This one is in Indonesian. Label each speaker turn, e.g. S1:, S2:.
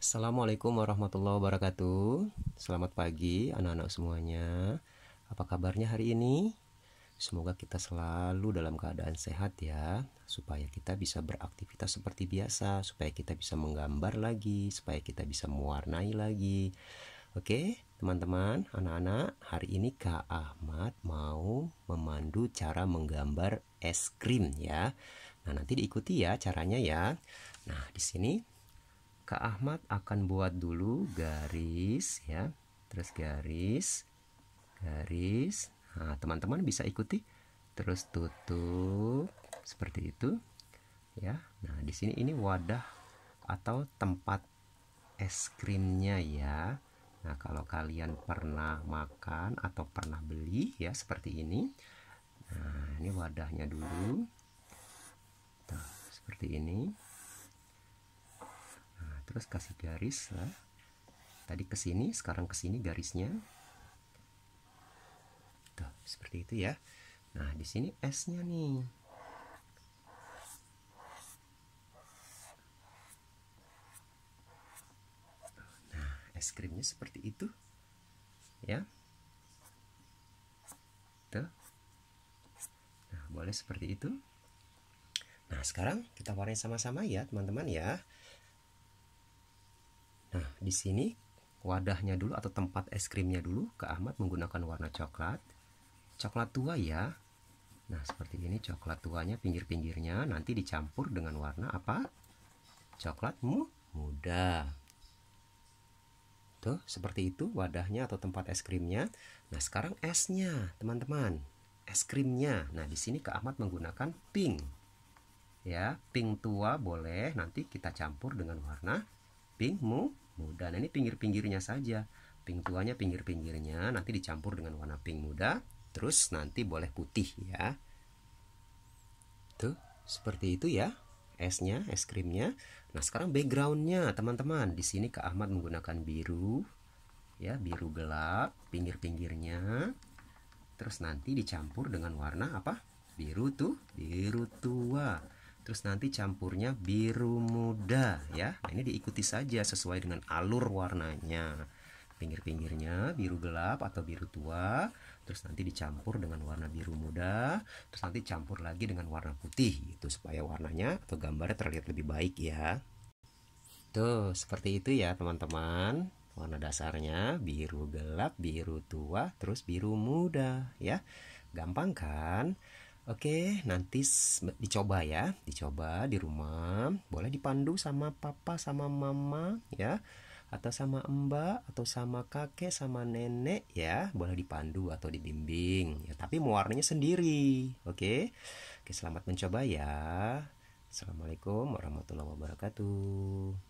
S1: Assalamualaikum warahmatullahi wabarakatuh Selamat pagi anak-anak semuanya Apa kabarnya hari ini? Semoga kita selalu dalam keadaan sehat ya Supaya kita bisa beraktivitas seperti biasa Supaya kita bisa menggambar lagi Supaya kita bisa mewarnai lagi Oke teman-teman, anak-anak Hari ini Kak Ahmad mau memandu cara menggambar es krim ya Nah nanti diikuti ya caranya ya Nah di sini Kak Ahmad akan buat dulu garis ya terus garis garis nah teman-teman bisa ikuti terus tutup seperti itu ya nah di sini ini wadah atau tempat es krimnya ya nah kalau kalian pernah makan atau pernah beli ya seperti ini nah ini wadahnya dulu Tuh, nah, seperti ini terus kasih garis lah tadi ke sini sekarang ke sini garisnya tuh seperti itu ya nah di sini S nya nih nah es krimnya seperti itu ya tuh nah boleh seperti itu nah sekarang kita warnai sama-sama ya teman-teman ya Nah, di sini wadahnya dulu atau tempat es krimnya dulu ke Ahmad menggunakan warna coklat. Coklat tua ya. Nah, seperti ini coklat tuanya pinggir-pinggirnya nanti dicampur dengan warna apa? Coklat mu muda. Tuh, seperti itu wadahnya atau tempat es krimnya. Nah, sekarang esnya, teman-teman. Es krimnya. Nah, di sini ke Ahmad menggunakan pink. Ya, pink tua boleh nanti kita campur dengan warna pink mu, muda. Nah ini pinggir-pinggirnya saja. Pink tuanya pinggir-pinggirnya nanti dicampur dengan warna pink muda. Terus nanti boleh putih ya. Tuh, seperti itu ya esnya, es krimnya. Nah sekarang backgroundnya teman-teman. Di sini Kak Ahmad menggunakan biru. Ya, biru gelap, pinggir-pinggirnya. Terus nanti dicampur dengan warna apa? Biru tuh, biru tua terus nanti campurnya biru muda ya nah, ini diikuti saja sesuai dengan alur warnanya pinggir-pinggirnya biru gelap atau biru tua terus nanti dicampur dengan warna biru muda terus nanti campur lagi dengan warna putih itu supaya warnanya atau gambarnya terlihat lebih baik ya tuh seperti itu ya teman-teman warna dasarnya biru gelap biru tua terus biru muda ya gampang kan Oke, nanti dicoba ya, dicoba di rumah. Boleh dipandu sama papa sama mama ya, atau sama mbak atau sama kakek sama nenek ya, boleh dipandu atau dibimbing. Ya, tapi mau sendiri. Oke. Oke, selamat mencoba ya. Assalamualaikum warahmatullahi wabarakatuh.